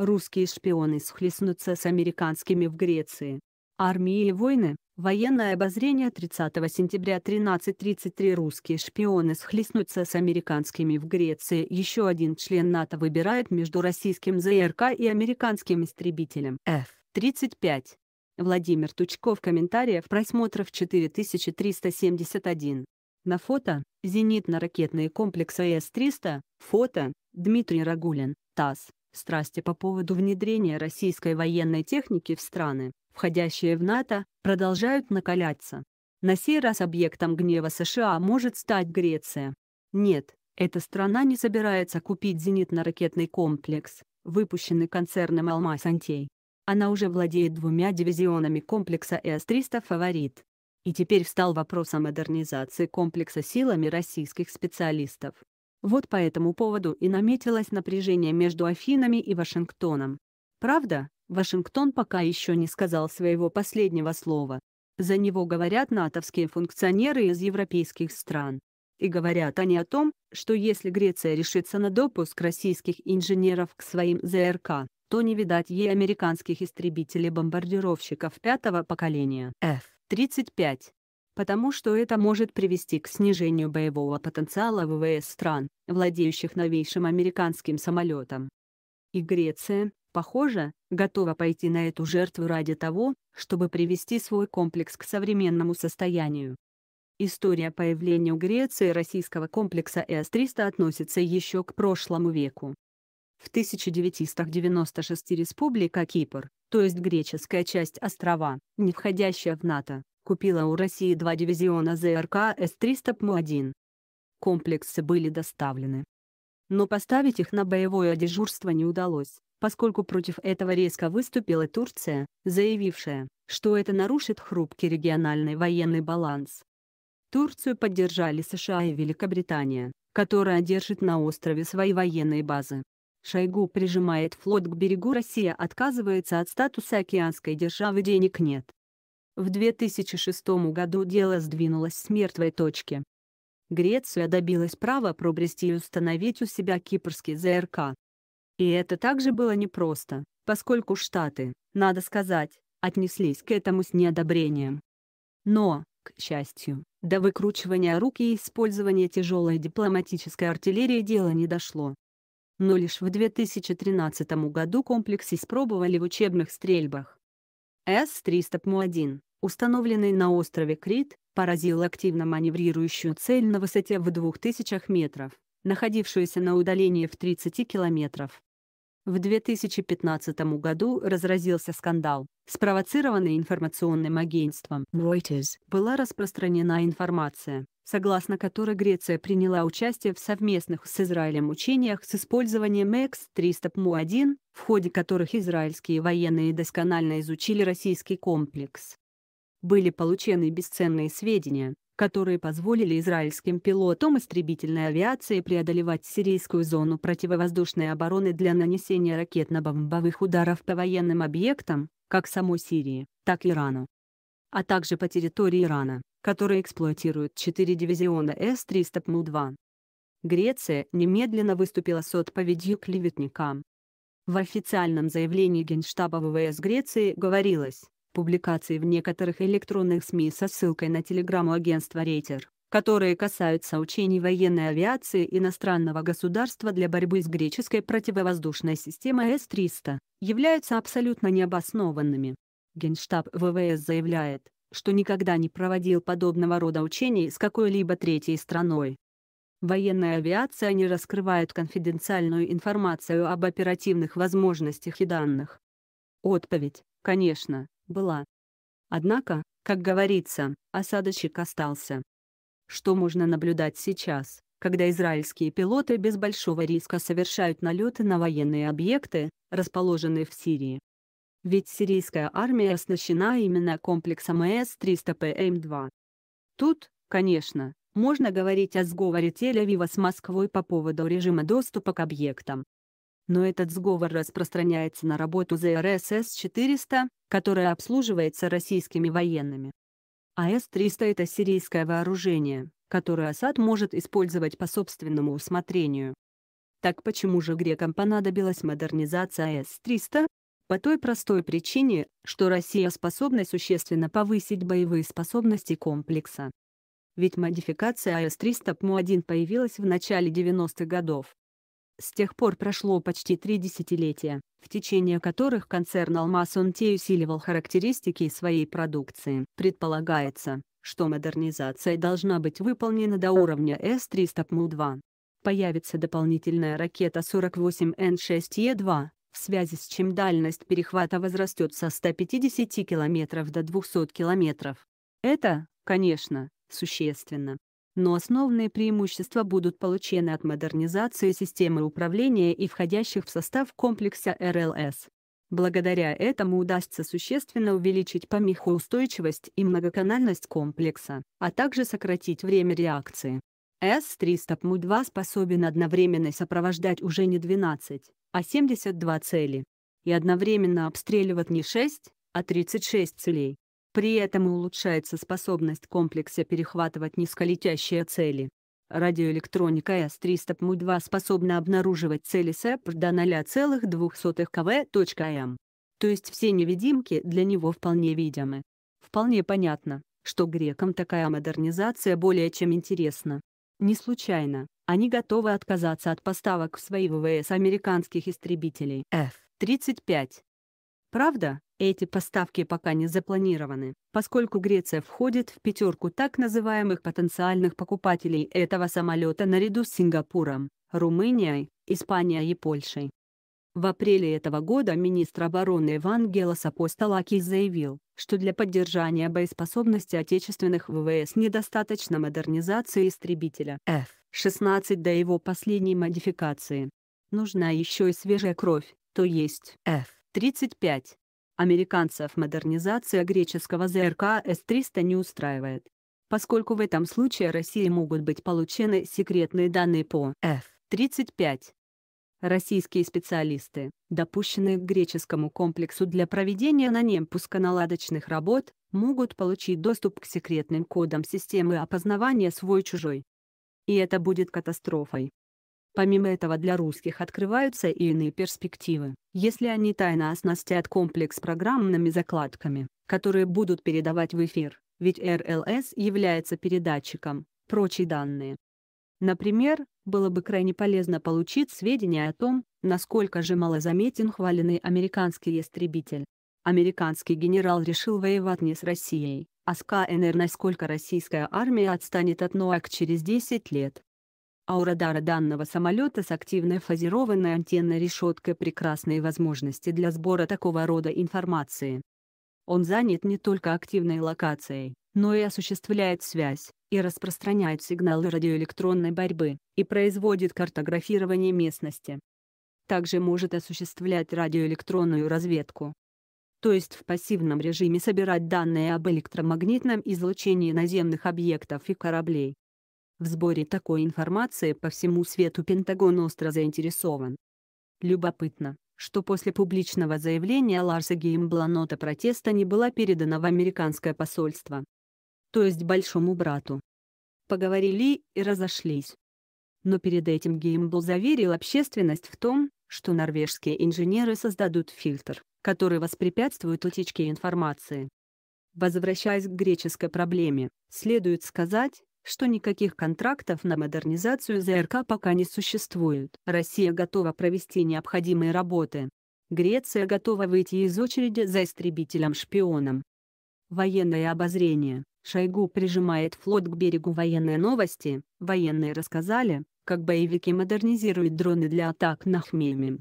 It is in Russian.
Русские шпионы схлестнутся с американскими в Греции. Армии и войны. Военное обозрение 30 сентября 13.33 Русские шпионы схлестнутся с американскими в Греции. Еще один член НАТО выбирает между российским ЗРК и американским истребителем F-35. Владимир Тучков. Комментариев просмотров 4371. На фото – зенитно-ракетные комплексы С-300. Фото – Дмитрий Рагулин, ТАСС. Страсти по поводу внедрения российской военной техники в страны, входящие в НАТО, продолжают накаляться. На сей раз объектом гнева США может стать Греция. Нет, эта страна не собирается купить зенитно-ракетный комплекс, выпущенный концерном «Алмаз Антей». Она уже владеет двумя дивизионами комплекса С-300 «Фаворит». И теперь встал вопрос о модернизации комплекса силами российских специалистов. Вот по этому поводу и наметилось напряжение между Афинами и Вашингтоном. Правда, Вашингтон пока еще не сказал своего последнего слова. За него говорят натовские функционеры из европейских стран. И говорят они о том, что если Греция решится на допуск российских инженеров к своим ЗРК, то не видать ей американских истребителей-бомбардировщиков пятого поколения F-35 потому что это может привести к снижению боевого потенциала ВВС стран, владеющих новейшим американским самолетом. И Греция, похоже, готова пойти на эту жертву ради того, чтобы привести свой комплекс к современному состоянию. История появления у Греции российского комплекса С-300 относится еще к прошлому веку. В 1996 Республика Кипр, то есть греческая часть острова, не входящая в НАТО, купила у России два дивизиона ЗРК С-300 ПМУ-1. Комплексы были доставлены. Но поставить их на боевое дежурство не удалось, поскольку против этого резко выступила Турция, заявившая, что это нарушит хрупкий региональный военный баланс. Турцию поддержали США и Великобритания, которая держит на острове свои военные базы. Шойгу прижимает флот к берегу Россия отказывается от статуса океанской державы денег нет. В 2006 году дело сдвинулось с мертвой точки. Греция добилась права пробрести и установить у себя кипрский ЗРК. И это также было непросто, поскольку Штаты, надо сказать, отнеслись к этому с неодобрением. Но, к счастью, до выкручивания руки и использования тяжелой дипломатической артиллерии дело не дошло. Но лишь в 2013 году комплекс испробовали в учебных стрельбах. С-300 ПМУ-1 установленный на острове Крит, поразил активно маневрирующую цель на высоте в 2000 метров, находившуюся на удалении в 30 километров. В 2015 году разразился скандал, спровоцированный информационным агентством Reuters. Была распространена информация, согласно которой Греция приняла участие в совместных с Израилем учениях с использованием X-300 му 1 в ходе которых израильские военные досконально изучили российский комплекс были получены бесценные сведения, которые позволили израильским пилотам истребительной авиации преодолевать сирийскую зону противовоздушной обороны для нанесения ракетно-бомбовых ударов по военным объектам, как самой Сирии, так и Ирану. А также по территории Ирана, который эксплуатирует четыре дивизиона С-300 ПМУ-2. Греция немедленно выступила с отповедью клеветникам. В официальном заявлении Генштаба ВВС Греции говорилось, публикаций в некоторых электронных СМИ со ссылкой на телеграмму агентства «Рейтер», которые касаются учений военной авиации иностранного государства для борьбы с греческой противовоздушной системой С-300, являются абсолютно необоснованными. Генштаб ВВС заявляет, что никогда не проводил подобного рода учений с какой-либо третьей страной. Военная авиация не раскрывает конфиденциальную информацию об оперативных возможностях и данных. Отповедь, конечно, была. Однако, как говорится, осадочек остался. Что можно наблюдать сейчас, когда израильские пилоты без большого риска совершают налеты на военные объекты, расположенные в Сирии? Ведь сирийская армия оснащена именно комплексом с 300 пм 2 Тут, конечно, можно говорить о сговоре Тель-Авива с Москвой по поводу режима доступа к объектам но этот сговор распространяется на работу ЗРСС-400, которая обслуживается российскими военными. АС-300 – это сирийское вооружение, которое Асад может использовать по собственному усмотрению. Так почему же грекам понадобилась модернизация АС-300? По той простой причине, что Россия способна существенно повысить боевые способности комплекса. Ведь модификация АС-300 ПМО-1 появилась в начале 90-х годов, с тех пор прошло почти три десятилетия, в течение которых концерн «Алмаз» Онтей усиливал характеристики своей продукции. Предполагается, что модернизация должна быть выполнена до уровня С-300 ПМУ-2. Появится дополнительная ракета 48Н6Е2, в связи с чем дальность перехвата возрастет со 150 км до 200 км. Это, конечно, существенно но основные преимущества будут получены от модернизации системы управления и входящих в состав комплекса РЛС. Благодаря этому удастся существенно увеличить помехоустойчивость и многоканальность комплекса, а также сократить время реакции. с 300 PMU-2 способен одновременно сопровождать уже не 12, а 72 цели и одновременно обстреливать не 6, а 36 целей. При этом и улучшается способность комплекса перехватывать низколетящие цели. Радиоэлектроника С-300ПМУ-2 способна обнаруживать цели СЭП до 0,2 КВ.М. Эм. То есть все невидимки для него вполне видимы. Вполне понятно, что грекам такая модернизация более чем интересна. Не случайно, они готовы отказаться от поставок в свои ВВС американских истребителей F-35. Правда, эти поставки пока не запланированы, поскольку Греция входит в пятерку так называемых потенциальных покупателей этого самолета наряду с Сингапуром, Румынией, Испанией и Польшей. В апреле этого года министр обороны Евангелос Апостолакис заявил, что для поддержания боеспособности отечественных ВВС недостаточно модернизации истребителя F-16 до его последней модификации. Нужна еще и свежая кровь, то есть F-35 американцев модернизация греческого ЗРК С-300 не устраивает. Поскольку в этом случае России могут быть получены секретные данные по F-35. Российские специалисты, допущенные к греческому комплексу для проведения на нем пусконаладочных работ, могут получить доступ к секретным кодам системы опознавания свой-чужой. И это будет катастрофой. Помимо этого для русских открываются и иные перспективы, если они тайно оснастят комплекс программными закладками, которые будут передавать в эфир, ведь РЛС является передатчиком, прочие данные. Например, было бы крайне полезно получить сведения о том, насколько же мало заметен хваленный американский истребитель. Американский генерал решил воевать не с Россией, а с КНР насколько российская армия отстанет от НОАК через 10 лет а у радара данного самолета с активной фазированной антенной решеткой прекрасные возможности для сбора такого рода информации. Он занят не только активной локацией, но и осуществляет связь, и распространяет сигналы радиоэлектронной борьбы, и производит картографирование местности. Также может осуществлять радиоэлектронную разведку. То есть в пассивном режиме собирать данные об электромагнитном излучении наземных объектов и кораблей, в сборе такой информации по всему свету Пентагон остро заинтересован. Любопытно, что после публичного заявления Ларса Геймбла нота протеста не была передана в американское посольство. То есть большому брату. Поговорили и разошлись. Но перед этим Геймбл заверил общественность в том, что норвежские инженеры создадут фильтр, который воспрепятствует утечке информации. Возвращаясь к греческой проблеме, следует сказать, что никаких контрактов на модернизацию ЗРК пока не существует. Россия готова провести необходимые работы. Греция готова выйти из очереди за истребителем-шпионом. Военное обозрение. Шойгу прижимает флот к берегу военные новости. Военные рассказали, как боевики модернизируют дроны для атак на Хмеймим.